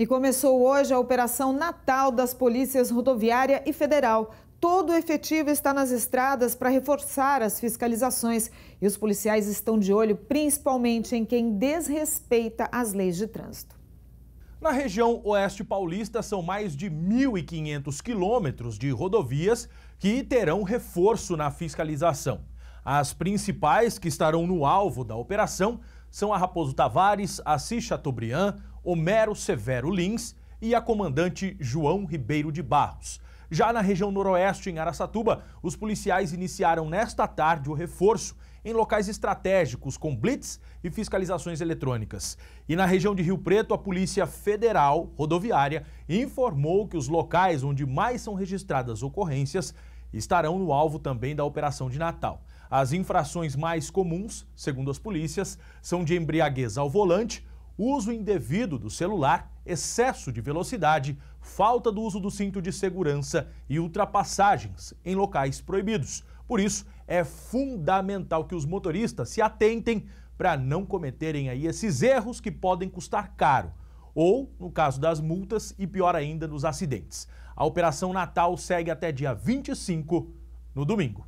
E começou hoje a Operação Natal das Polícias Rodoviária e Federal. Todo o efetivo está nas estradas para reforçar as fiscalizações e os policiais estão de olho principalmente em quem desrespeita as leis de trânsito. Na região oeste paulista, são mais de 1.500 quilômetros de rodovias que terão reforço na fiscalização. As principais que estarão no alvo da operação são a Raposo Tavares, Assis Chateaubriand, Homero Severo Lins e a comandante João Ribeiro de Barros. Já na região noroeste, em Araçatuba, os policiais iniciaram nesta tarde o reforço em locais estratégicos com blitz e fiscalizações eletrônicas. E na região de Rio Preto, a Polícia Federal Rodoviária informou que os locais onde mais são registradas ocorrências estarão no alvo também da Operação de Natal. As infrações mais comuns, segundo as polícias, são de embriaguez ao volante, uso indevido do celular, excesso de velocidade, falta do uso do cinto de segurança e ultrapassagens em locais proibidos. Por isso, é fundamental que os motoristas se atentem para não cometerem aí esses erros que podem custar caro, ou no caso das multas e pior ainda nos acidentes. A Operação Natal segue até dia 25, no domingo.